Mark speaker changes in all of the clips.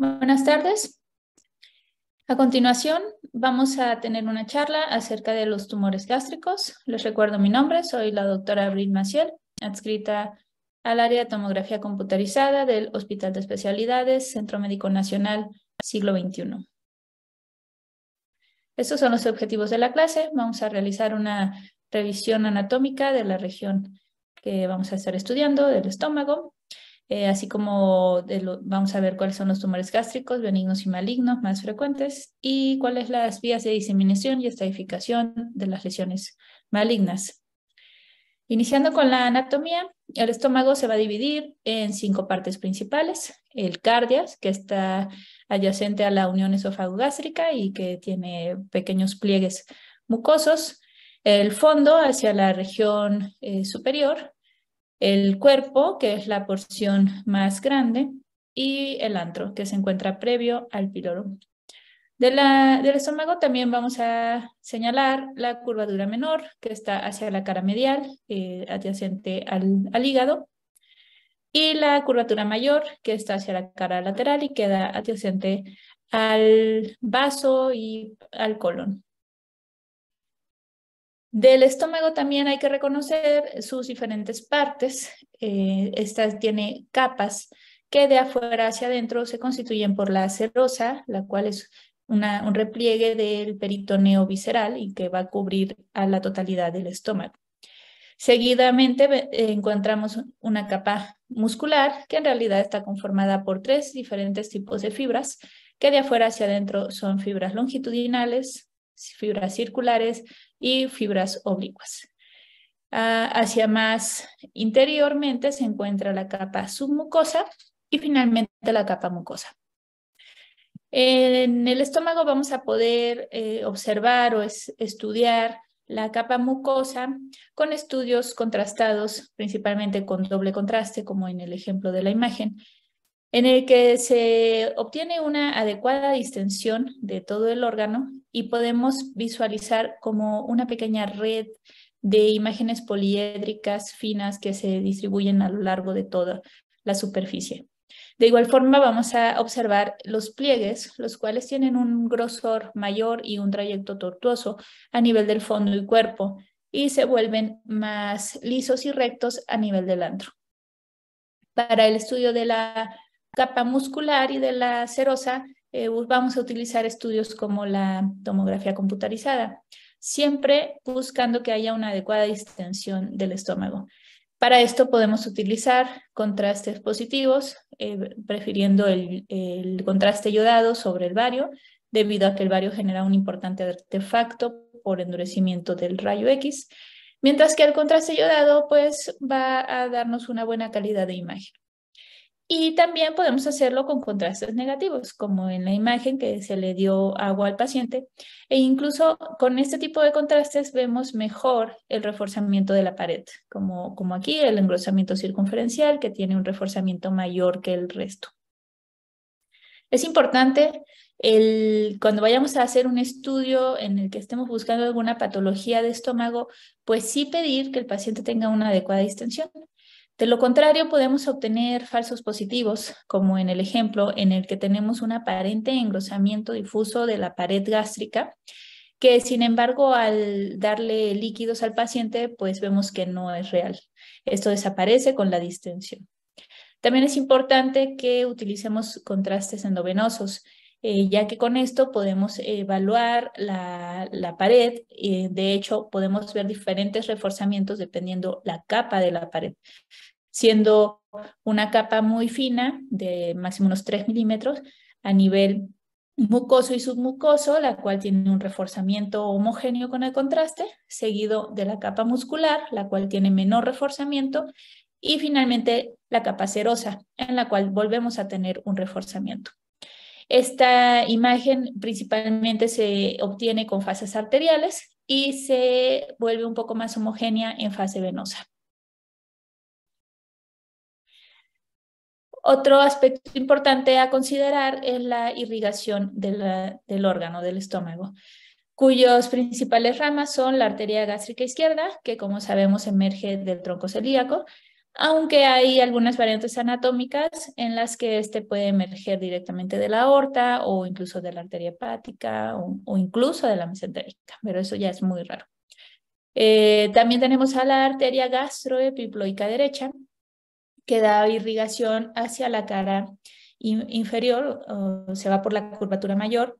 Speaker 1: Buenas tardes. A continuación, vamos a tener una charla acerca de los tumores gástricos. Les recuerdo mi nombre, soy la doctora Abril Maciel, adscrita al área de tomografía computarizada del Hospital de Especialidades Centro Médico Nacional Siglo XXI. Estos son los objetivos de la clase. Vamos a realizar una revisión anatómica de la región que vamos a estar estudiando, del estómago, eh, así como vamos a ver cuáles son los tumores gástricos, benignos y malignos más frecuentes, y cuáles son las vías de diseminación y estadificación de las lesiones malignas. Iniciando con la anatomía, el estómago se va a dividir en cinco partes principales. El cardias, que está adyacente a la unión esofagogástrica y que tiene pequeños pliegues mucosos. El fondo hacia la región eh, superior, el cuerpo, que es la porción más grande, y el antro, que se encuentra previo al píloro. del estómago también vamos a señalar la curvatura menor, que está hacia la cara medial, eh, adyacente al, al hígado, y la curvatura mayor, que está hacia la cara lateral y queda adyacente al vaso y al colon. Del estómago también hay que reconocer sus diferentes partes. Eh, esta tiene capas que de afuera hacia adentro se constituyen por la serosa, la cual es un repliegue del peritoneo visceral y que va a cubrir a la totalidad del estómago. Seguidamente encontramos una capa muscular que en realidad está conformada por tres diferentes tipos de fibras que de afuera hacia adentro son fibras longitudinales, fibras circulares y fibras oblicuas. Ah, hacia más interiormente se encuentra la capa submucosa y finalmente la capa mucosa. En el estómago vamos a poder eh, observar o estudiar la capa mucosa con estudios contrastados, principalmente con doble contraste, como en el ejemplo de la imagen, en el que se obtiene una adecuada distensión de todo el órgano y podemos visualizar como una pequeña red de imágenes poliédricas finas que se distribuyen a lo largo de toda la superficie. De igual forma vamos a observar los pliegues, los cuales tienen un grosor mayor y un trayecto tortuoso a nivel del fondo y cuerpo y se vuelven más lisos y rectos a nivel del antro. Para el estudio de la capa muscular y de la serosa, eh, vamos a utilizar estudios como la tomografía computarizada, siempre buscando que haya una adecuada distensión del estómago. Para esto podemos utilizar contrastes positivos, eh, prefiriendo el, contraste yodado sobre el vario, debido a que el vario genera un importante artefacto por endurecimiento del rayo X, mientras que el contraste yodado pues, va a darnos una buena calidad de imagen. Y también podemos hacerlo con contrastes negativos, como en la imagen que se le dio agua al paciente. E incluso con este tipo de contrastes vemos mejor el reforzamiento de la pared, como, como aquí el engrosamiento circunferencial, que tiene un reforzamiento mayor que el resto. Es importante el, cuando vayamos a hacer un estudio en el que estemos buscando alguna patología de estómago, pues sí pedir que el paciente tenga una adecuada distensión. De lo contrario, podemos obtener falsos positivos, como en el ejemplo en el que tenemos un aparente engrosamiento difuso de la pared gástrica, que sin embargo al darle líquidos al paciente, pues vemos que no es real. Esto desaparece con la distensión. También es importante que utilicemos contrastes endovenosos eh, ya que con esto podemos evaluar la, pared. y de hecho, podemos ver diferentes reforzamientos dependiendo la capa de la pared, siendo una capa muy fina de máximo unos 3 milímetros a nivel mucoso y submucoso, la cual tiene un reforzamiento homogéneo con el contraste, seguido de la capa muscular, la cual tiene menor reforzamiento, y finalmente la capa serosa, en la cual volvemos a tener un reforzamiento. Esta imagen principalmente se obtiene con fases arteriales y se vuelve un poco más homogénea en fase venosa. Otro aspecto importante a considerar es la irrigación del órgano, del estómago, cuyos principales ramas son la arteria gástrica izquierda, que como sabemos emerge del tronco celíaco, aunque hay algunas variantes anatómicas en las que este puede emerger directamente de la aorta o incluso de la arteria hepática o, incluso de la mesenterica, pero eso ya es muy raro. Eh, también tenemos a la arteria gastroepiploica derecha, que da irrigación hacia la cara inferior, se va por la curvatura mayor,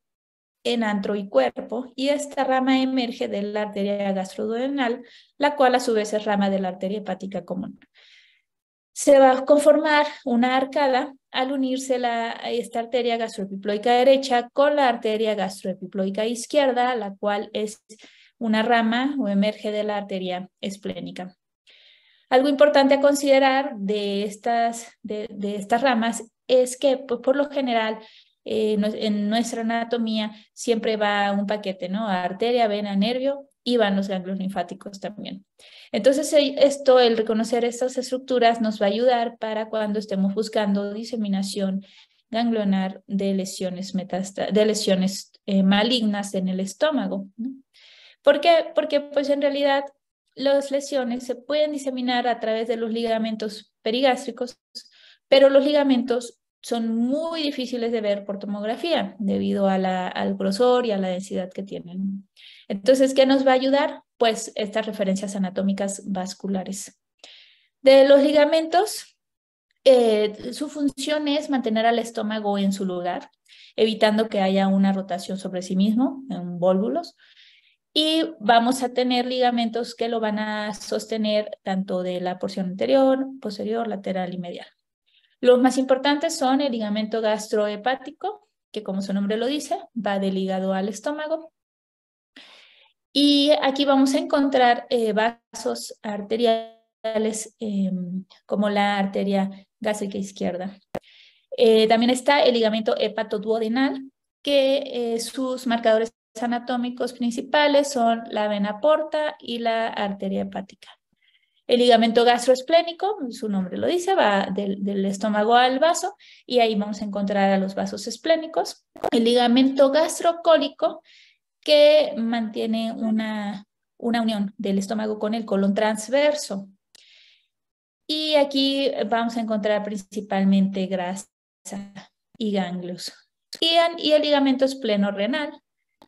Speaker 1: en antro y cuerpo, y esta rama emerge de la arteria gastroduodenal, la cual a su vez es rama de la arteria hepática común se va a conformar una arcada al unirse la, esta arteria gastroepiploica derecha con la arteria gastroepiploica izquierda, la cual es una rama o emerge de la arteria esplénica. Algo importante a considerar de estas, de, estas ramas es que pues, por lo general eh, en nuestra anatomía siempre va un paquete, ¿no? Arteria, vena, nervio, y van los ganglios linfáticos también. Entonces, esto, el reconocer estas estructuras nos va a ayudar para cuando estemos buscando diseminación ganglionar de lesiones, de lesiones eh, malignas en el estómago. ¿Por qué? Porque pues en realidad las lesiones se pueden diseminar a través de los ligamentos perigástricos, pero los ligamentos son muy difíciles de ver por tomografía debido a la, al grosor y a la densidad que tienen. Entonces, ¿qué nos va a ayudar? Pues estas referencias anatómicas vasculares. De los ligamentos, eh, su función es mantener al estómago en su lugar, evitando que haya una rotación sobre sí mismo, en vólvulos. Y vamos a tener ligamentos que lo van a sostener tanto de la porción anterior, posterior, lateral y medial. Los más importantes son el ligamento gastrohepático, que como su nombre lo dice, va del hígado al estómago, y aquí vamos a encontrar eh, vasos arteriales eh, como la arteria gástrica izquierda. Eh, también está el ligamento hepatoduodenal, que sus marcadores anatómicos principales son la vena porta y la arteria hepática. El ligamento gastroesplénico, su nombre lo dice, va del, estómago al vaso y ahí vamos a encontrar a los vasos esplénicos. El ligamento gastrocólico que mantiene una, una unión del estómago con el colon transverso. Y aquí vamos a encontrar principalmente grasa y ganglios. Y, el ligamento es pleno renal,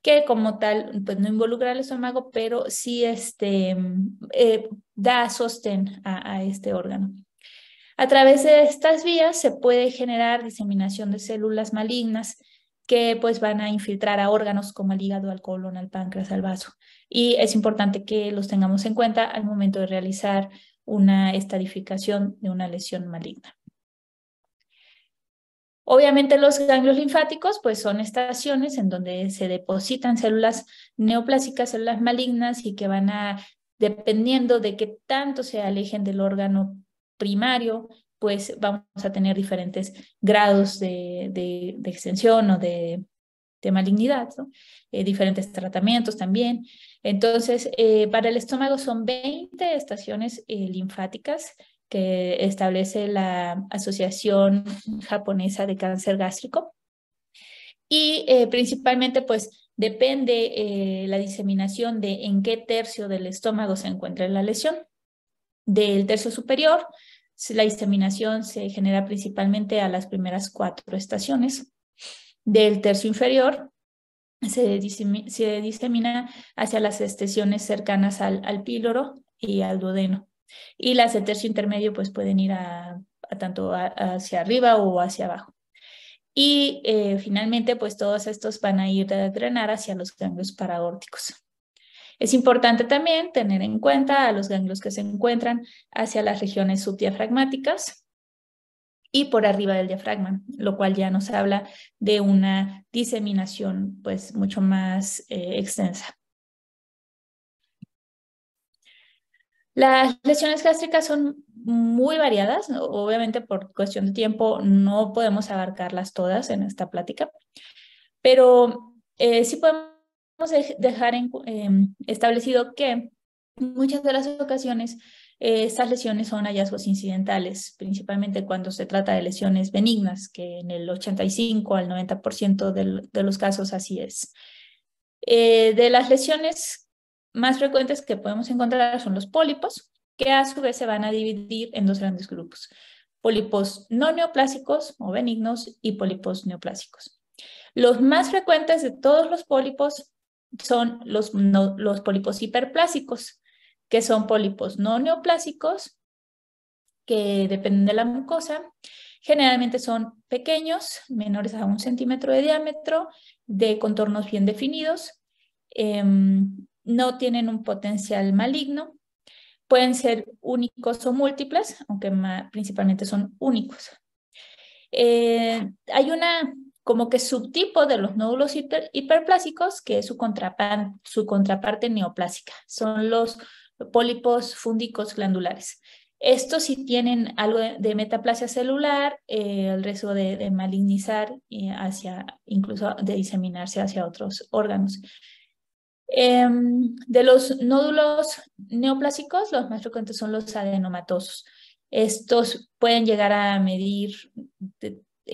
Speaker 1: que como tal pues no involucra el estómago, pero sí este, mm, eh, da sostén a este órgano. A través de estas vías se puede generar diseminación de células malignas que pues van a infiltrar a órganos como el hígado, al colon, al páncreas, al vaso. Y es importante que los tengamos en cuenta al momento de realizar una estadificación de una lesión maligna. Obviamente los ganglios linfáticos pues son estaciones en donde se depositan células neoplásicas, células malignas y que van a, dependiendo de qué tanto se alejen del órgano primario, pues vamos a tener diferentes grados de, extensión o de, malignidad, eh, diferentes tratamientos también. Entonces, eh, para el estómago son 20 estaciones eh, linfáticas que establece la Asociación Japonesa de Cáncer Gástrico. Y principalmente, pues, depende la diseminación de en qué tercio del estómago se encuentra la lesión. Del tercio superior, la diseminación se genera principalmente a las primeras cuatro estaciones. Del tercio inferior se, disemina, hacia las estaciones cercanas al, píloro y al duodeno. Y las de tercio intermedio pues pueden ir a, tanto hacia arriba o hacia abajo. Y eh, finalmente pues todos estos van a ir a drenar hacia los ganglios paraórticos. Es importante también tener en cuenta a los ganglios que se encuentran hacia las regiones subdiafragmáticas y por arriba del diafragma, lo cual ya nos habla de una diseminación pues mucho más eh, extensa. Las lesiones gástricas son muy variadas, obviamente por cuestión de tiempo no podemos abarcarlas todas en esta plática, pero eh, sí podemos dejar em, establecido que muchas de las ocasiones eh, estas lesiones son hallazgos incidentales, principalmente cuando se trata de lesiones benignas, que en el 85 al 90% de los casos así es. Eh, de las lesiones más frecuentes que podemos encontrar son los pólipos, que a su vez se van a dividir en dos grandes grupos, pólipos no neoplásicos o benignos y pólipos neoplásicos. Los más frecuentes de todos los pólipos son los, pólipos hiperplásicos, que son pólipos no neoplásicos, que dependen de la mucosa. Generalmente son pequeños, menores a un centímetro de diámetro, de contornos bien definidos, em, no tienen un potencial maligno, pueden ser únicos o múltiples, aunque principalmente son únicos. Eh, hay una como que subtipo de los nódulos hiperplásicos, que es su, contraparte, neoplásica. Son los pólipos fúndicos glandulares. Estos sí tienen algo de, metaplasia celular, eh, el riesgo de, malignizar, hacia, incluso de diseminarse hacia otros órganos. Em, de los nódulos neoplásicos, los más frecuentes son los adenomatosos. Estos pueden llegar a medir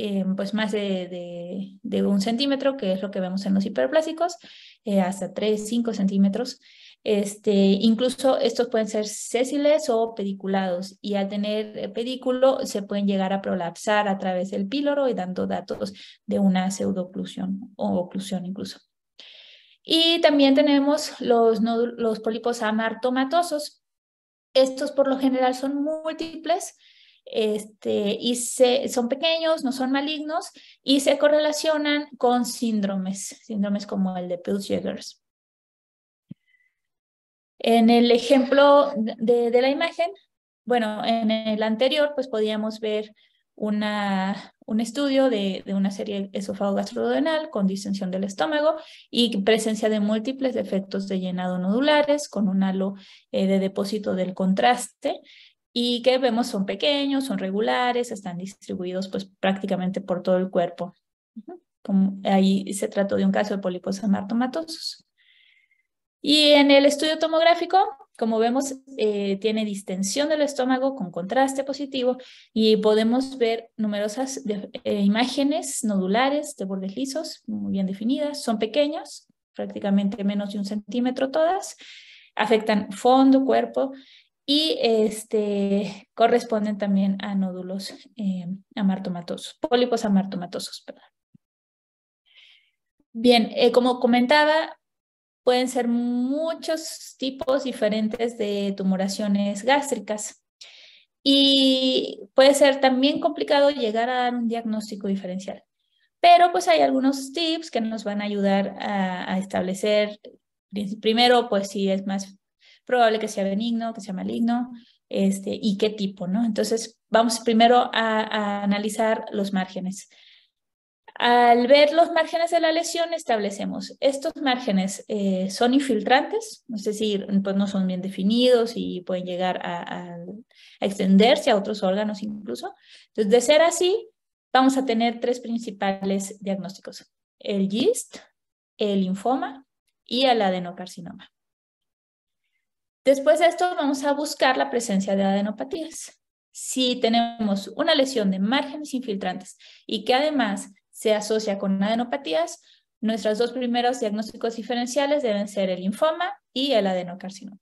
Speaker 1: eh, pues más de, de, un centímetro, que es lo que vemos en los hiperplásicos eh, hasta 3, 5 centímetros. Este, incluso estos pueden ser sésiles o pediculados y al tener eh, pedículo se pueden llegar a prolapsar a través del píloro y dando datos de una pseudooclusión o oclusión incluso. Y también tenemos los, los pólipos amartomatosos. Estos por lo general son múltiples, este, y se, son pequeños, no son malignos y se correlacionan con síndromes, síndromes como el de Peutz-Jeghers. En el ejemplo de, la imagen, bueno, en el anterior, pues podíamos ver un estudio de, una serie esofago gastrodenal con distensión del estómago y presencia de múltiples defectos de llenado nodulares con un halo eh, de depósito del contraste y que vemos son pequeños, son regulares, están distribuidos pues prácticamente por todo el cuerpo. Como ahí se trató de un caso de pólipos amartomatosos. Y en el estudio tomográfico, como vemos, eh, tiene distensión del estómago con contraste positivo y podemos ver numerosas eh, imágenes nodulares de bordes lisos, muy bien definidas, son pequeños, prácticamente menos de un centímetro todas, afectan fondo, cuerpo y este, corresponden también a nódulos eh, amartomatosos, pólipos amartomatosos. Perdón. Bien, eh, como comentaba, pueden ser muchos tipos diferentes de tumoraciones gástricas y puede ser también complicado llegar a dar un diagnóstico diferencial. Pero pues hay algunos tips que nos van a ayudar a, a establecer primero, pues si es más probable que sea benigno, que sea maligno, este, y qué tipo, ¿no? Entonces, vamos primero a, analizar los márgenes. Al ver los márgenes de la lesión, establecemos, estos márgenes eh, son infiltrantes, es decir, pues no son bien definidos y pueden llegar a, a, extenderse a otros órganos incluso. Entonces, de ser así, vamos a tener tres principales diagnósticos, el GIST, el linfoma y el adenocarcinoma. Después de esto vamos a buscar la presencia de adenopatías. Si tenemos una lesión de márgenes infiltrantes y que además se asocia con adenopatías, nuestros dos primeros diagnósticos diferenciales deben ser el linfoma y el adenocarcinoma.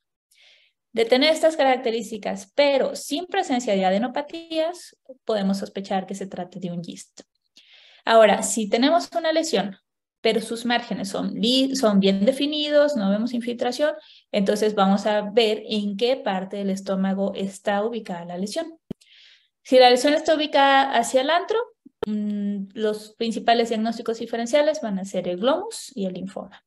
Speaker 1: De tener estas características, pero sin presencia de adenopatías, podemos sospechar que se trate de un GIST. Ahora, si tenemos una lesión pero sus márgenes son, son bien definidos, no vemos infiltración, entonces vamos a ver en qué parte del estómago está ubicada la lesión. Si la lesión está ubicada hacia el antro, mm, los principales diagnósticos diferenciales van a ser el glomus y el linfoma.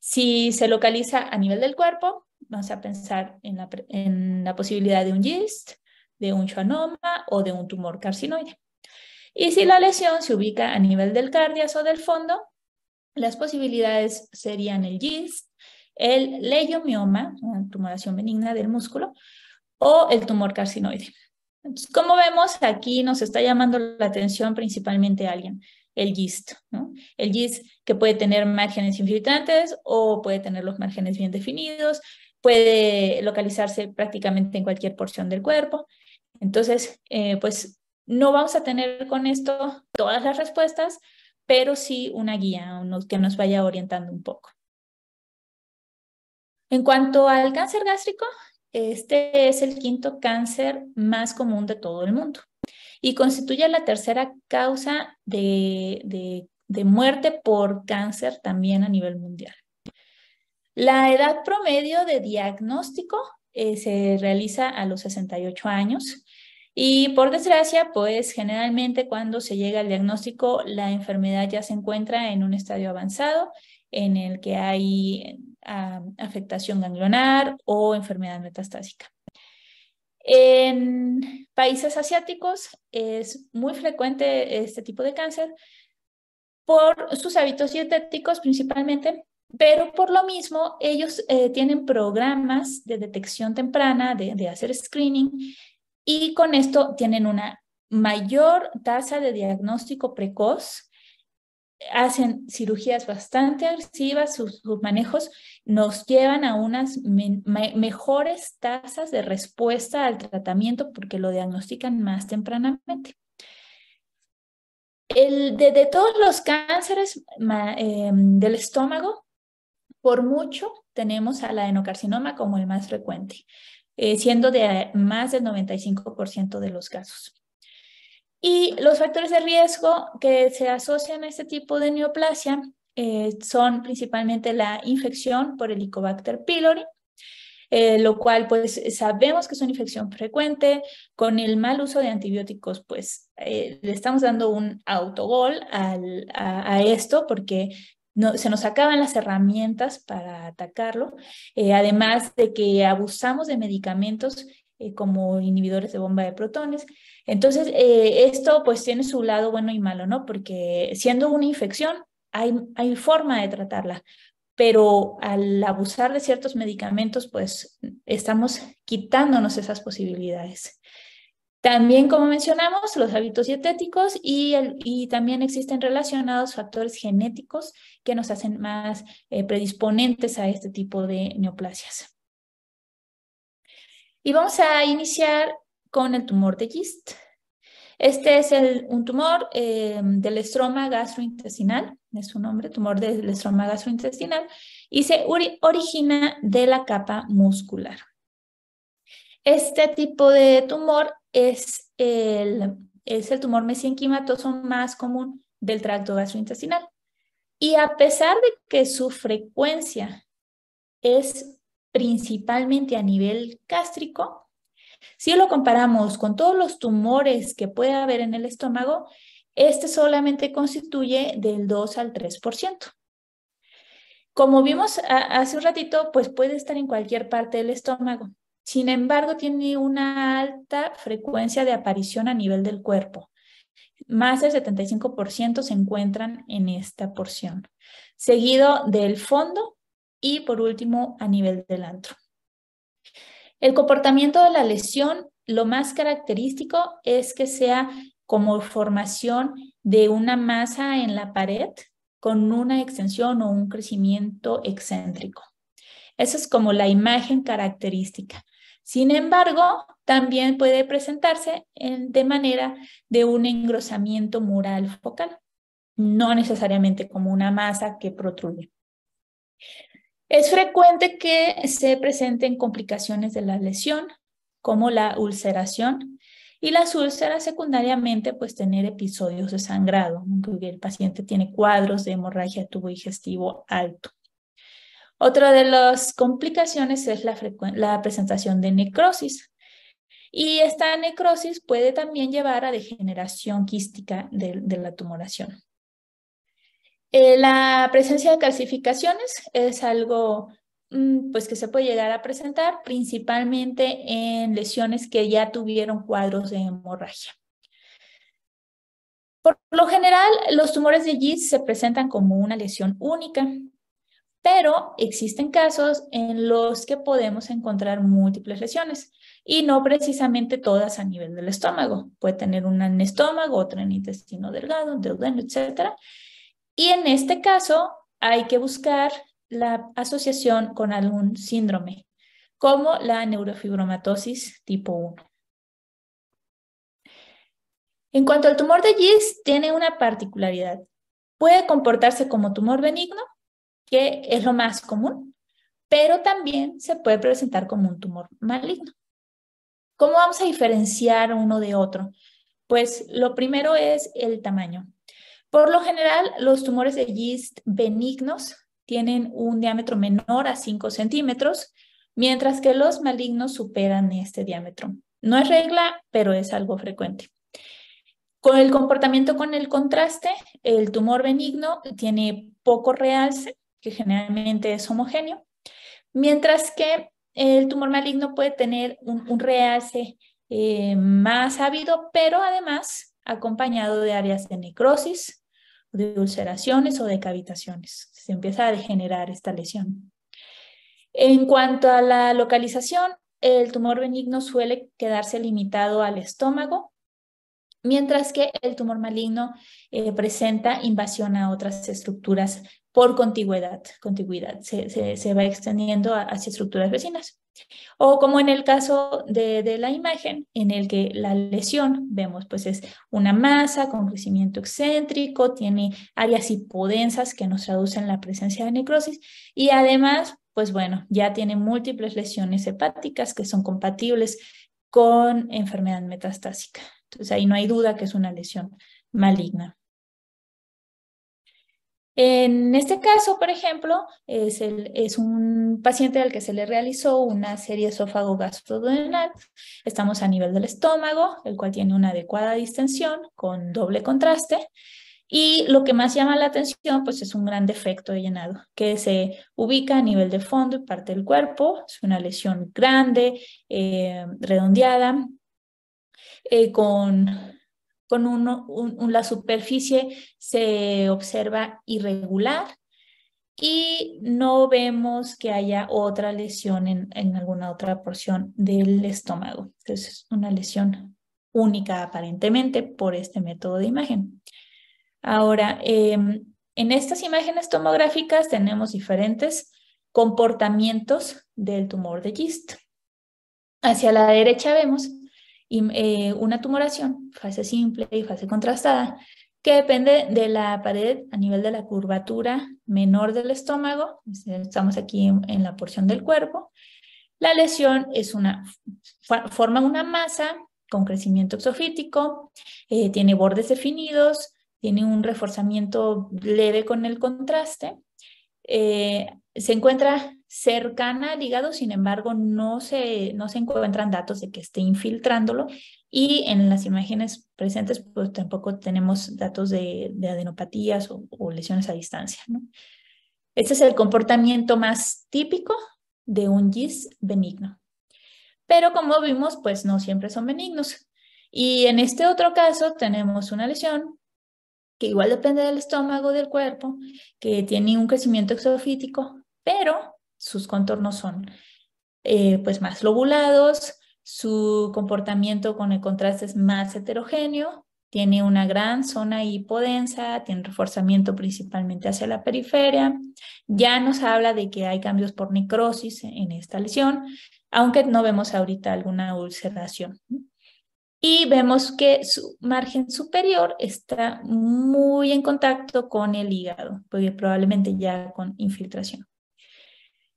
Speaker 1: Si se localiza a nivel del cuerpo, vamos a pensar en la, en la posibilidad de un GIST, de un schwannoma o de un tumor carcinoide. Y si la lesión se ubica a nivel del cardias o del fondo, las posibilidades serían el GIST, el leiomioma, una tumoración benigna del músculo, o el tumor carcinoide. como vemos, aquí nos está llamando la atención principalmente alguien, el GIST. El GIST que puede tener márgenes infiltrantes o puede tener los márgenes bien definidos, puede localizarse prácticamente en cualquier porción del cuerpo. Entonces, eh, pues no vamos a tener con esto todas las respuestas, pero sí una guía que nos vaya orientando un poco. En cuanto al cáncer gástrico, este es el quinto cáncer más común de todo el mundo y constituye la tercera causa de, muerte por cáncer también a nivel mundial. La edad promedio de diagnóstico eh, se realiza a los 68 años y por desgracia, pues generalmente cuando se llega al diagnóstico, la enfermedad ya se encuentra en un estadio avanzado en el que hay ah, afectación ganglionar o enfermedad metastásica. En países asiáticos es muy frecuente este tipo de cáncer por sus hábitos dietéticos principalmente, pero por lo mismo ellos eh, tienen programas de detección temprana, de hacer screening y con esto tienen una mayor tasa de diagnóstico precoz, hacen cirugías bastante agresivas, sus, manejos nos llevan a unas mejores tasas de respuesta al tratamiento porque lo diagnostican más tempranamente. El de, todos los cánceres eh, del estómago, por mucho tenemos a la adenocarcinoma como el más frecuente. Eh, siendo de más del 95% de los casos. Y los factores de riesgo que se asocian a este tipo de neoplasia eh, son principalmente la infección por Helicobacter pylori, eh, lo cual pues sabemos que es una infección frecuente. Con el mal uso de antibióticos pues le estamos dando un autogol al, a, esto porque se nos acaban las herramientas para atacarlo, eh, además de que abusamos de medicamentos eh, como inhibidores de bomba de protones. Entonces, eh, esto pues tiene su lado bueno y malo, ¿no? Porque siendo una infección, hay, hay forma de tratarla, pero al abusar de ciertos medicamentos, pues estamos quitándonos esas posibilidades. También, como mencionamos, los hábitos dietéticos y, también existen relacionados factores genéticos que nos hacen más eh, predisponentes a este tipo de neoplasias. Y vamos a iniciar con el tumor de GIST. Este es un tumor em, del estroma gastrointestinal, es su nombre, tumor del estroma gastrointestinal, y se origina de la capa muscular. Este tipo de tumor es el, es el tumor mesenquimatoso más común del tracto gastrointestinal. Y a pesar de que su frecuencia es principalmente a nivel gástrico, si lo comparamos con todos los tumores que puede haber en el estómago, este solamente constituye del 2 al 3%. Como vimos hace un ratito, pues puede estar en cualquier parte del estómago. Sin embargo, tiene una alta frecuencia de aparición a nivel del cuerpo. Más del 75% se encuentran en esta porción, seguido del fondo y por último a nivel del antro. El comportamiento de la lesión, lo más característico es que sea como formación de una masa en la pared con una extensión o un crecimiento excéntrico. Esa es como la imagen característica. Sin embargo, también puede presentarse de manera de un engrosamiento mural focal, no necesariamente como una masa que protruye. Es frecuente que se presenten complicaciones de la lesión, como la ulceración, y las úlceras secundariamente pues tener episodios de sangrado, aunque el paciente tiene cuadros de hemorragia tubo digestivo alto. Otra de las complicaciones es la, presentación de necrosis. Y esta necrosis puede también llevar a degeneración quística de, la tumoración. Eh, la presencia de calcificaciones es algo mm, pues que se puede llegar a presentar principalmente en lesiones que ya tuvieron cuadros de hemorragia. Por lo general, los tumores de GIS se presentan como una lesión única pero existen casos en los que podemos encontrar múltiples lesiones y no precisamente todas a nivel del estómago. Puede tener una en estómago, otra en intestino delgado, duodeno, etc. Y en este caso hay que buscar la asociación con algún síndrome, como la neurofibromatosis tipo 1. En cuanto al tumor de Gis, tiene una particularidad. Puede comportarse como tumor benigno que es lo más común, pero también se puede presentar como un tumor maligno. ¿Cómo vamos a diferenciar uno de otro? Pues lo primero es el tamaño. Por lo general, los tumores de gist benignos tienen un diámetro menor a 5 centímetros, mientras que los malignos superan este diámetro. No es regla, pero es algo frecuente. Con el comportamiento con el contraste, el tumor benigno tiene poco realce, que generalmente es homogéneo, mientras que el tumor maligno puede tener un, un realce eh, más ávido, pero además acompañado de áreas de necrosis, de ulceraciones o de cavitaciones. Se empieza a degenerar esta lesión. En cuanto a la localización, el tumor benigno suele quedarse limitado al estómago, mientras que el tumor maligno eh, presenta invasión a otras estructuras por contigüedad, contigüidad, se, se, va extendiendo a, hacia estructuras vecinas. O como en el caso de, de, la imagen, en el que la lesión, vemos, pues es una masa con crecimiento excéntrico, tiene áreas hipodensas que nos traducen la presencia de necrosis y además, pues bueno, ya tiene múltiples lesiones hepáticas que son compatibles con enfermedad metastásica. Entonces ahí no hay duda que es una lesión maligna. En este caso, por ejemplo, es, un paciente al que se le realizó una serie esófago gastroduodenal. Estamos a nivel del estómago, el cual tiene una adecuada distensión con doble contraste. Y lo que más llama la atención, pues es un gran defecto de llenado, que se ubica a nivel de fondo y parte del cuerpo. Es una lesión grande, eh, redondeada, eh, con con uno, la superficie se observa irregular y no vemos que haya otra lesión en, alguna otra porción del estómago. Entonces, es una lesión única aparentemente por este método de imagen. Ahora, em, en estas imágenes tomográficas tenemos diferentes comportamientos del tumor de GIST. Hacia la derecha vemos eh, una tumoración, fase simple y fase contrastada, que depende de la pared a nivel de la curvatura menor del estómago, estamos aquí en, la porción del cuerpo. La lesión es una, forma una masa con crecimiento exofítico, eh, tiene bordes definidos, tiene un reforzamiento leve con el contraste eh, se encuentra cercana al hígado, sin embargo, no se, no se encuentran datos de que esté infiltrándolo y en las imágenes presentes, pues tampoco tenemos datos de, adenopatías o, lesiones a distancia. Este es el comportamiento más típico de un GIS benigno. Pero como vimos, pues no siempre son benignos. Y en este otro caso tenemos una lesión que igual depende del estómago, del cuerpo, que tiene un crecimiento exofítico, pero sus contornos son eh, pues más lobulados, su comportamiento con el contraste es más heterogéneo, tiene una gran zona hipodensa, tiene reforzamiento principalmente hacia la periferia. Ya nos habla de que hay cambios por necrosis en esta lesión, aunque no vemos ahorita alguna ulceración y vemos que su margen superior está muy en contacto con el hígado, porque probablemente ya con infiltración.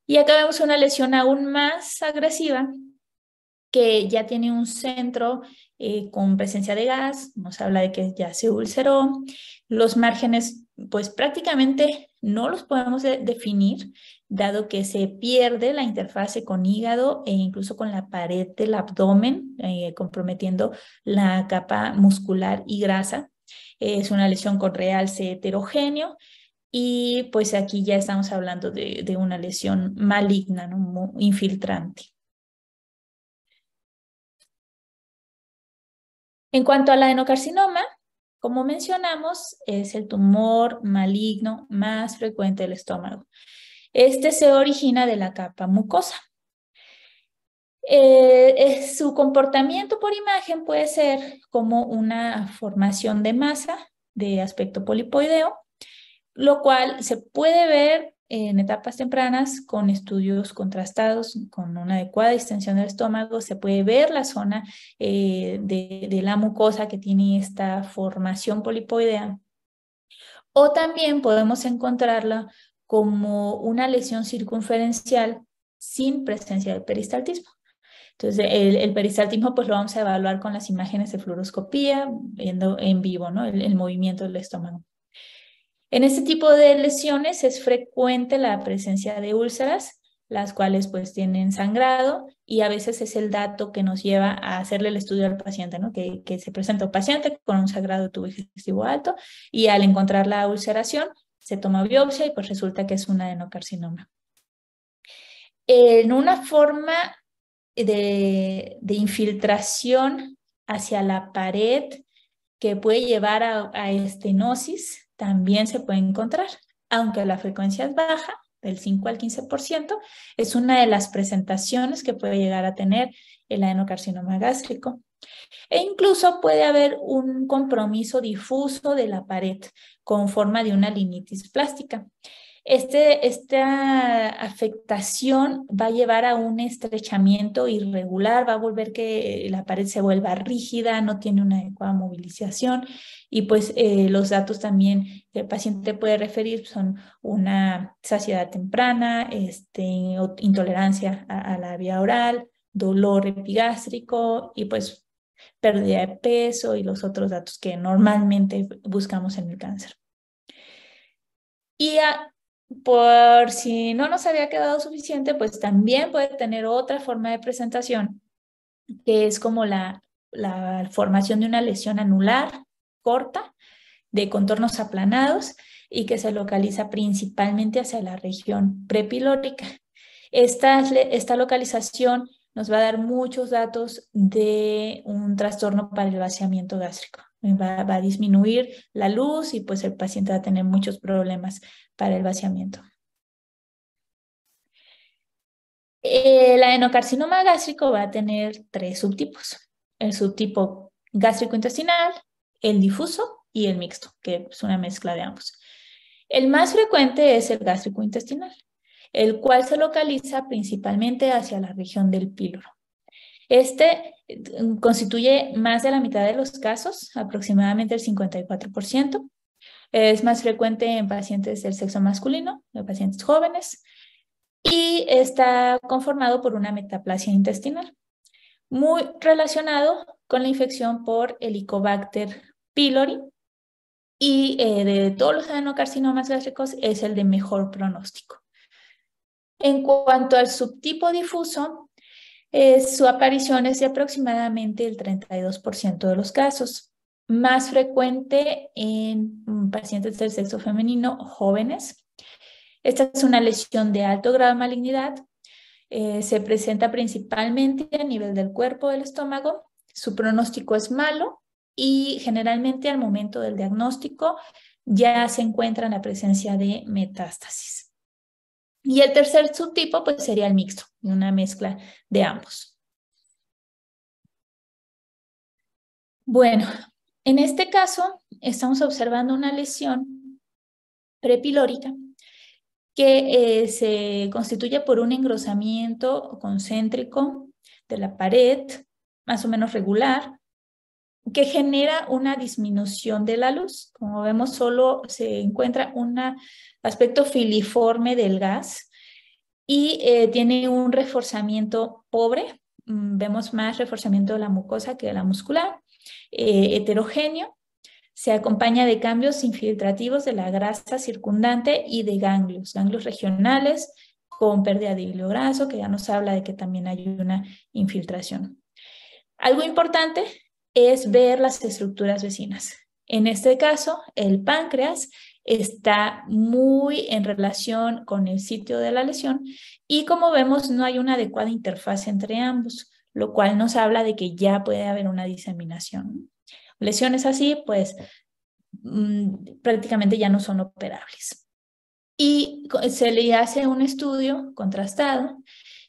Speaker 1: Y acá vemos una lesión aún más agresiva que ya tiene un centro eh, con presencia de gas, nos habla de que ya se ulceró, los márgenes pues prácticamente no los podemos definir, dado que se pierde la interfase con hígado e incluso con la pared del abdomen, eh, comprometiendo la capa muscular y grasa. Es una lesión con realce heterogéneo y pues aquí ya estamos hablando de, una lesión maligna, ¿no? infiltrante. En cuanto al adenocarcinoma, como mencionamos, es el tumor maligno más frecuente del estómago. Este se origina de la capa mucosa. Eh, su comportamiento por imagen puede ser como una formación de masa de aspecto polipoideo, lo cual se puede ver en etapas tempranas con estudios contrastados, con una adecuada distensión del estómago, se puede ver la zona eh, de, de la mucosa que tiene esta formación polipoidea. O también podemos encontrarla como una lesión circunferencial sin presencia de peristaltismo. Entonces, el, peristaltismo pues lo vamos a evaluar con las imágenes de fluoroscopía, viendo en vivo el, movimiento del estómago. En este tipo de lesiones es frecuente la presencia de úlceras, las cuales pues tienen sangrado y a veces es el dato que nos lleva a hacerle el estudio al paciente, Que, se presenta un paciente con un sangrado tubo digestivo alto y al encontrar la ulceración, se toma biopsia y pues resulta que es un adenocarcinoma. En una forma de, de infiltración hacia la pared que puede llevar a, a estenosis también se puede encontrar, aunque la frecuencia es baja, del 5 al 15%, es una de las presentaciones que puede llegar a tener el adenocarcinoma gástrico. E incluso puede haber un compromiso difuso de la pared con forma de una linitis plástica. Este, esta afectación va a llevar a un estrechamiento irregular, va a volver que eh, la pared se vuelva rígida, no tiene una adecuada movilización y pues eh, los datos también que el paciente puede referir son una saciedad temprana, este, intolerancia a la vía oral, dolor epigástrico y pues pérdida de peso y los otros datos que normalmente buscamos en el cáncer. Y por si no nos había quedado suficiente, pues también puede tener otra forma de presentación, que es como la, formación de una lesión anular corta, de contornos aplanados y que se localiza principalmente hacia la región prepilórica. Esta, esta localización nos va a dar muchos datos de un trastorno para el vaciamiento gástrico. Va, a disminuir la luz y pues el paciente va a tener muchos problemas para el vaciamiento. El eh, adenocarcinoma gástrico va a tener tres subtipos. El subtipo gástrico intestinal, el difuso y el mixto, que es una mezcla de ambos. El más frecuente es el gástrico intestinal el cual se localiza principalmente hacia la región del píloro. Este mm, constituye más de la mitad de los casos, aproximadamente el 54%. Es más frecuente en pacientes del sexo masculino, en pacientes jóvenes, y está conformado por una metaplasia intestinal, muy relacionado con la infección por Helicobacter pylori, y eh, de todos los adenocarcinomas gástricos es el de mejor pronóstico. En cuanto al subtipo difuso, eh, su aparición es de aproximadamente el 32% de los casos, más frecuente en mm, pacientes del sexo femenino jóvenes. Esta es una lesión de alto grado de malignidad. Eh, se presenta principalmente a nivel del cuerpo, del estómago. Su pronóstico es malo y generalmente al momento del diagnóstico ya se encuentra en la presencia de metástasis. Y el tercer subtipo pues sería el mixto, una mezcla de ambos. Bueno, en este caso estamos observando una lesión prepilórica que eh, se constituye por un engrosamiento concéntrico de la pared, más o menos regular, que genera una disminución de la luz. Como vemos, solo se encuentra un aspecto filiforme del gas y eh, tiene un reforzamiento pobre. Mm, vemos más reforzamiento de la mucosa que de la muscular, eh, heterogéneo. Se acompaña de cambios infiltrativos de la grasa circundante y de ganglios, ganglios regionales con pérdida de hilo graso, que ya nos habla de que también hay una infiltración. Algo importante es ver las estructuras vecinas. En este caso, el páncreas está muy en relación con el sitio de la lesión y como vemos no hay una adecuada interfaz entre ambos, lo cual nos habla de que ya puede haber una diseminación. Lesiones así, pues mm, prácticamente ya no son operables. Y se le hace un estudio contrastado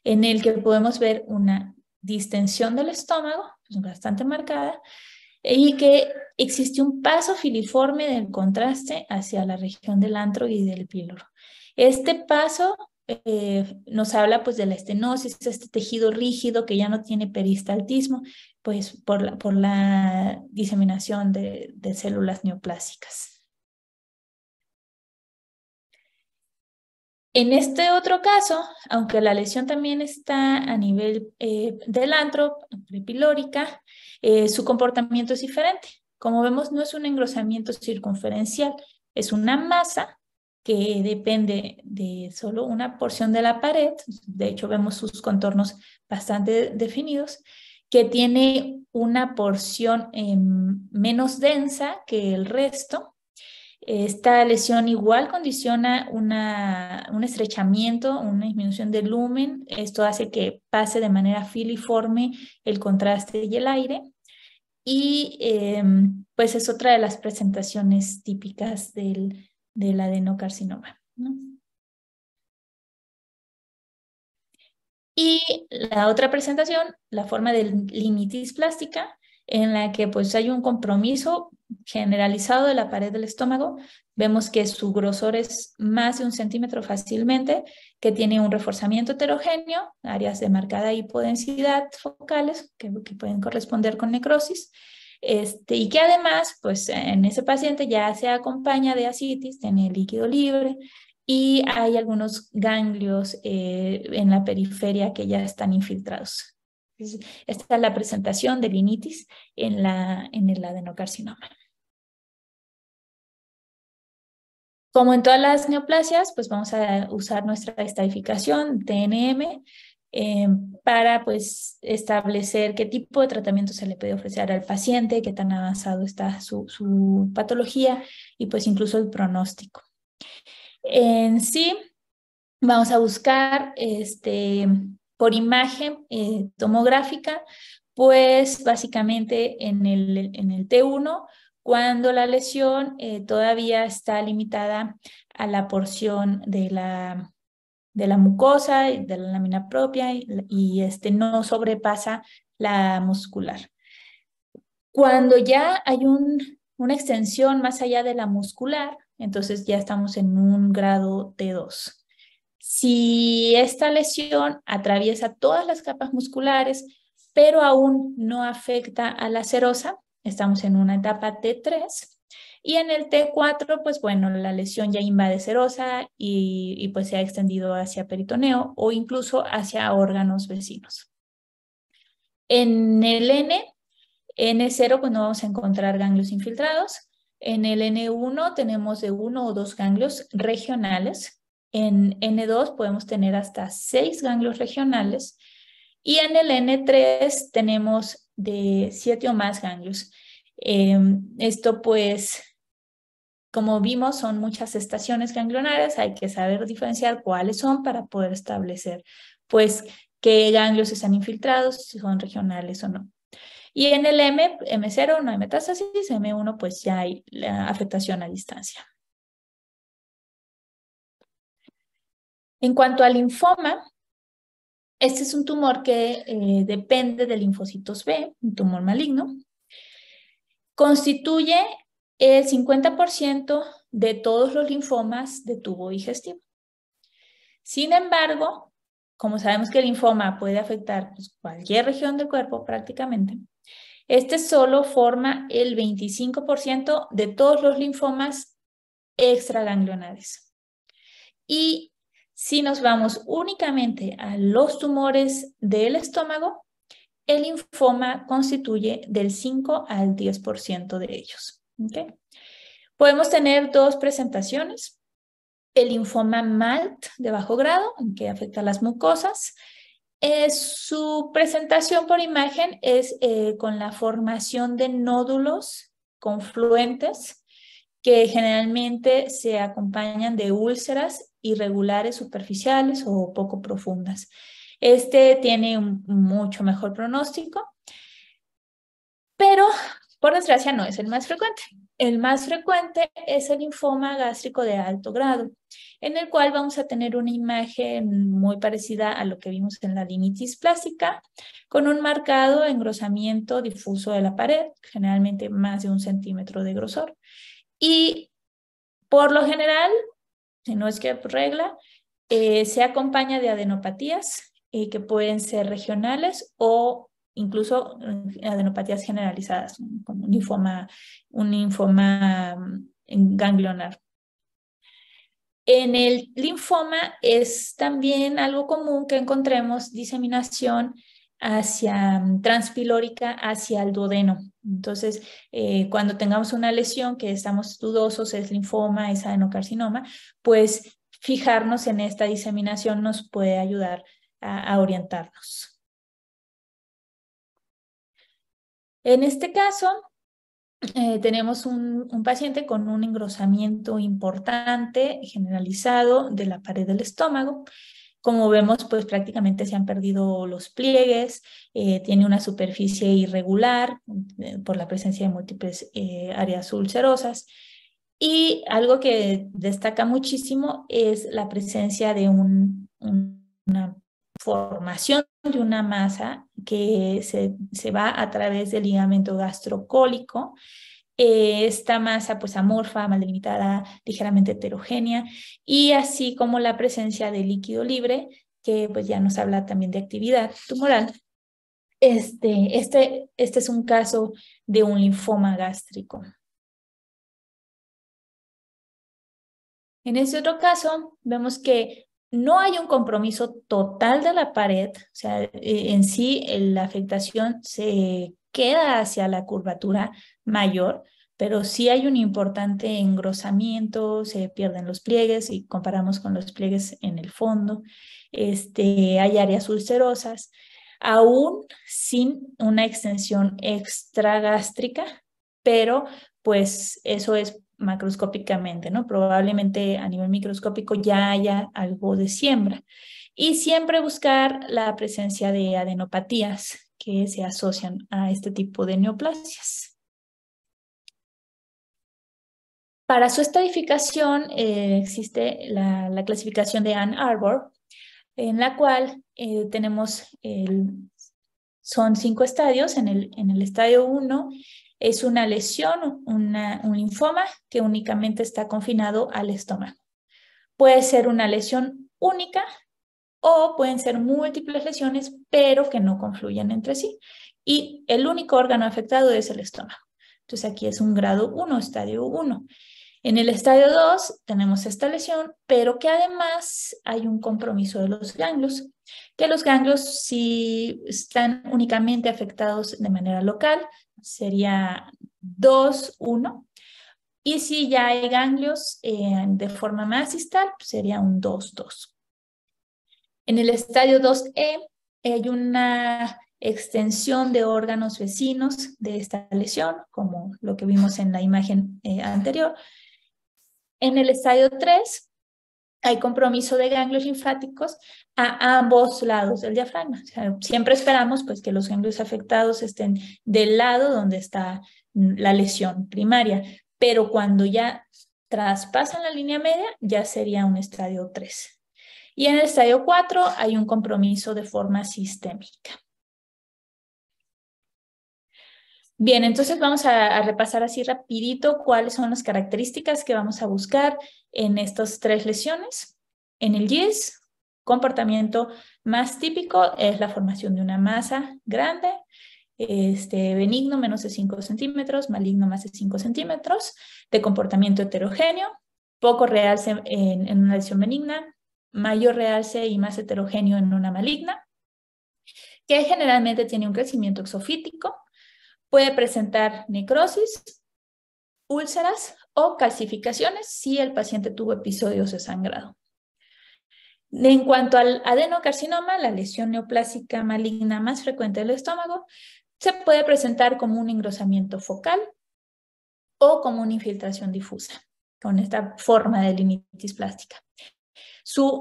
Speaker 1: en el que podemos ver una distensión del estómago pues, bastante marcada, y que existe un paso filiforme del contraste hacia la región del antro y del píloro. Este paso eh, nos habla pues de la estenosis, este tejido rígido que ya no tiene peristaltismo, pues por la, por la diseminación de células neoplásicas. En este otro caso, aunque la lesión también está a nivel eh, del antro, pilórica, eh, su comportamiento es diferente. Como vemos, no es un engrosamiento circunferencial, es una masa que depende de solo una porción de la pared, de hecho vemos sus contornos bastante definidos, que tiene una porción em, menos densa que el resto esta lesión igual condiciona una, un estrechamiento, una disminución del lumen. Esto hace que pase de manera filiforme el contraste y el aire. Y em, pues es otra de las presentaciones típicas del, adenocarcinoma. Y la otra presentación, la forma del limitis plástica, en la que pues hay un compromiso generalizado de la pared del estómago, vemos que su grosor es más de un centímetro fácilmente, que tiene un reforzamiento heterogéneo, áreas de marcada hipodensidad focales que, pueden corresponder con necrosis, este, y que además, pues en ese paciente ya se acompaña de asitis, tiene líquido libre, y hay algunos ganglios eh, en la periferia que ya están infiltrados. Esta es la presentación de linitis en, la, en el adenocarcinoma. Como en todas las neoplasias, pues vamos a usar nuestra estadificación, TNM, eh, para pues establecer qué tipo de tratamiento se le puede ofrecer al paciente, qué tan avanzado está su, patología y pues incluso el pronóstico. En sí, vamos a buscar este, por imagen eh, tomográfica, pues básicamente en el, en el T1 cuando la lesión eh, todavía está limitada a la porción de la, de la mucosa, de la lámina propia y, este, no sobrepasa la muscular. Cuando ya hay una extensión más allá de la muscular, entonces ya estamos en un grado T2. Si esta lesión atraviesa todas las capas musculares, pero aún no afecta a la serosa, estamos en una etapa T3 y en el T4, pues bueno, la lesión ya invade y, pues se ha extendido hacia peritoneo o incluso hacia órganos vecinos. En el N, N0, e pues no vamos a encontrar ganglios infiltrados. En el N1 tenemos de uno o dos ganglios regionales. En N2 podemos tener hasta seis ganglios regionales. Y en el N3 tenemos de siete o más ganglios. Eh, esto pues, como vimos, son muchas estaciones ganglionares, hay que saber diferenciar cuáles son para poder establecer pues qué ganglios están infiltrados, si son regionales o no. Y en el M, M0 no hay metástasis, M1 pues ya hay la afectación a distancia. En cuanto al linfoma, este es un tumor que eh, depende de linfocitos B, un tumor maligno. Constituye el 50% de todos los linfomas de tubo digestivo. Sin embargo, como sabemos que el linfoma puede afectar pues, cualquier región del cuerpo prácticamente, este solo forma el 25% de todos los linfomas extraganglionares. Y si nos vamos únicamente a los tumores del estómago, el linfoma constituye del 5 al 10% de ellos. Podemos tener dos presentaciones. El linfoma MALT de bajo grado, que afecta a las mucosas. Eh, su presentación por imagen es eh, con la formación de nódulos confluentes que generalmente se acompañan de úlceras irregulares, superficiales o poco profundas. Este tiene un mucho mejor pronóstico, pero por desgracia no es el más frecuente. El más frecuente es el linfoma gástrico de alto grado, en el cual vamos a tener una imagen muy parecida a lo que vimos en la limitis plástica, con un marcado engrosamiento difuso de la pared, generalmente más de un centímetro de grosor. Y por lo general, si no es que regla, eh, se acompaña de adenopatías eh, que pueden ser regionales o incluso eh, adenopatías generalizadas, como un linfoma, un linfoma mm, ganglionar. En el linfoma es también algo común que encontremos diseminación hacia mm, transpilórica hacia el duodeno. Entonces, eh, cuando tengamos una lesión que estamos dudosos, es linfoma, es adenocarcinoma, pues fijarnos en esta diseminación nos puede ayudar a, orientarnos. En este caso, eh, tenemos un, paciente con un engrosamiento importante generalizado de la pared del estómago como vemos, pues prácticamente se han perdido los pliegues, eh, tiene una superficie irregular eh, por la presencia de múltiples eh, áreas ulcerosas. Y algo que destaca muchísimo es la presencia de una formación de una masa que se, se va a través del ligamento gastrocólico eh, esta masa ah, pues amorfa, mal delimitada, ligeramente heterogénea, y así como la presencia de líquido libre, que pues ya nos habla también de actividad tumoral. Este, este, este es un caso de un linfoma gástrico. En este otro caso, vemos que no hay un compromiso total de la pared, o sea, eh, en sí la afectación se queda hacia la curvatura mayor, pero sí hay un importante engrosamiento, se pierden los pliegues y comparamos con los pliegues en el fondo, este, hay áreas ulcerosas, aún sin una extensión extragástrica, pero pues eso es macroscópicamente, ¿no? Probablemente a nivel microscópico ya haya algo de siembra. Y siempre buscar la presencia de adenopatías que se asocian a este tipo de neoplasias. Para su estadificación eh, existe la, clasificación de Ann Arbor, en la cual eh, tenemos, son cinco estadios. En el, estadio 1 es una lesión, un linfoma que únicamente está confinado al estómago. Puede ser una lesión única o pueden ser múltiples lesiones, pero que no confluyen entre sí. Y el único órgano afectado es el estómago. Entonces aquí es un grado 1, estadio 1. En el estadio 2 tenemos esta lesión, pero que además hay un compromiso de los ganglios, que los ganglios si están únicamente afectados de manera local, sería 2-1, y si ya hay ganglios eh, de forma más distal, sería un 2-2. En el estadio 2E hay una extensión de órganos vecinos de esta lesión, como lo que vimos en la imagen eh, anterior, en el estadio 3 hay compromiso de ganglios linfáticos a ambos lados del diafragma. siempre esperamos pues, que los ganglios afectados estén del lado donde está la lesión primaria, pero cuando ya traspasan la línea media, ya sería un estadio 3. Y en el estadio 4 hay un compromiso de forma sistémica. Bien, entonces vamos a, repasar así rapidito cuáles son las características que vamos a buscar en estas tres lesiones. En el yes, comportamiento más típico es la formación de una masa grande, este, benigno menos de 5 centímetros, maligno más de 5 centímetros, de comportamiento heterogéneo, poco realce en, en una lesión benigna, mayor realce y más heterogéneo en una maligna, que generalmente tiene un crecimiento exofítico, Puede presentar necrosis, úlceras o calcificaciones si el paciente tuvo episodios de sangrado. En cuanto al adenocarcinoma, la lesión neoplásica maligna más frecuente del estómago, se puede presentar como un engrosamiento focal o como una infiltración difusa, con esta forma de linitis plástica.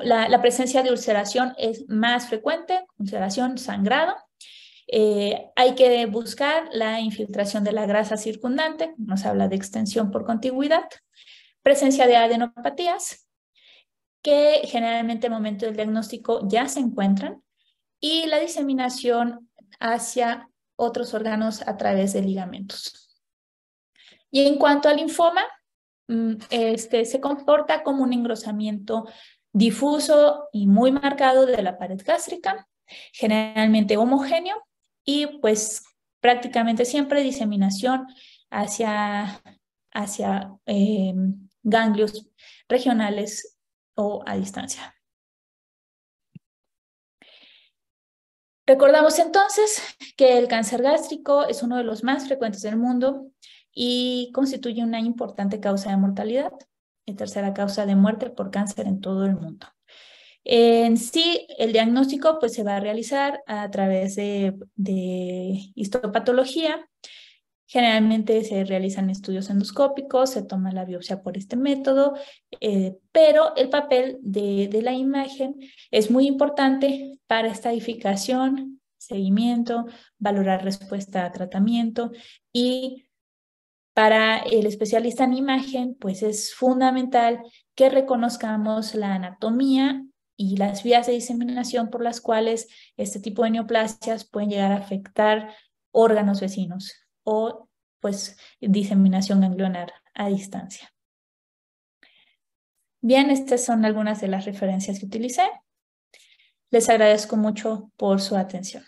Speaker 1: la presencia de ulceración es más frecuente, ulceración, sangrado, eh, hay que buscar la infiltración de la grasa circundante, nos habla de extensión por contigüidad, presencia de adenopatías, que generalmente el momento del diagnóstico ya se encuentran, y la diseminación hacia otros órganos a través de ligamentos. Y en cuanto al linfoma, mm, este, se comporta como un engrosamiento difuso y muy marcado de la pared gástrica, generalmente homogéneo, y pues prácticamente siempre diseminación hacia, hacia eh, ganglios regionales o a distancia. Recordamos entonces que el cáncer gástrico es uno de los más frecuentes del mundo y constituye una importante causa de mortalidad y tercera causa de muerte por cáncer en todo el mundo. En sí, el diagnóstico pues, se va a realizar a través de, histopatología. Generalmente se realizan estudios endoscópicos, se toma la biopsia por este método, eh, pero el papel de, de, la imagen es muy importante para estadificación, seguimiento, valorar respuesta a tratamiento y para el especialista en imagen, pues es fundamental que reconozcamos la anatomía y las vías de diseminación por las cuales este tipo de neoplasias pueden llegar a afectar órganos vecinos o pues diseminación ganglionar a distancia. Bien, estas son algunas de las referencias que utilicé. Les agradezco mucho por su atención.